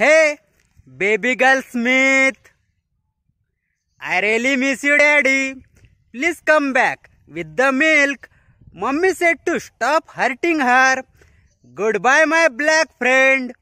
है baby girl Smith I really miss you daddy please come back with the milk mummy set to stop hurting her good bye my black friend